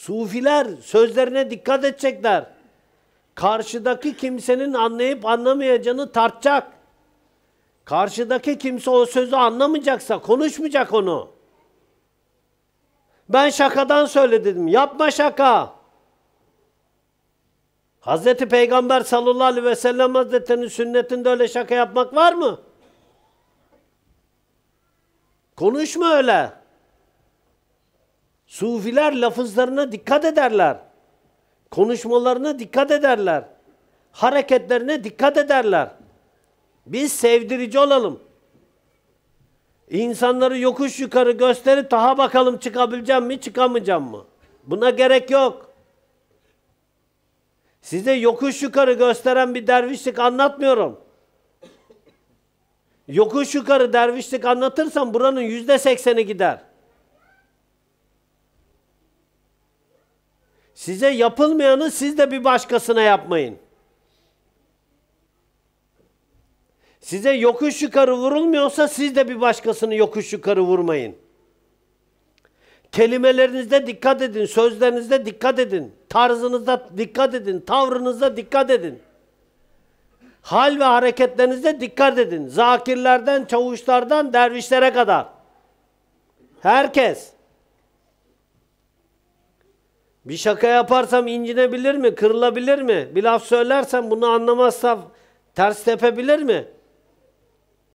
Sufiler sözlerine dikkat edecekler. Karşıdaki kimsenin anlayıp anlamayacağını tartacak. Karşıdaki kimse o sözü anlamayacaksa konuşmayacak onu. Ben şakadan söyledim. Yapma şaka. Hazreti Peygamber sallallahu aleyhi ve sellem hazretlerinin sünnetinde öyle şaka yapmak var mı? Konuşma öyle. Sufiler lafızlarına dikkat ederler. Konuşmalarına dikkat ederler. Hareketlerine dikkat ederler. Biz sevdirici olalım. İnsanları yokuş yukarı gösterip daha bakalım çıkabileceğim mi çıkamayacağım mı? Buna gerek yok. Size yokuş yukarı gösteren bir dervişlik anlatmıyorum. Yokuş yukarı dervişlik anlatırsam buranın yüzde sekseni gider. Size yapılmayanı siz de bir başkasına yapmayın. Size yokuş yukarı vurulmuyorsa siz de bir başkasını yokuş yukarı vurmayın. Kelimelerinizde dikkat edin, sözlerinizde dikkat edin, tarzınızda dikkat edin, tavrınızda dikkat edin. Hal ve hareketlerinizde dikkat edin. Zakirlerden, çavuşlardan, dervişlere kadar. Herkes. Bir şaka yaparsam incinebilir mi? Kırılabilir mi? Bir laf söylersem bunu anlamazsa ters tepebilir mi?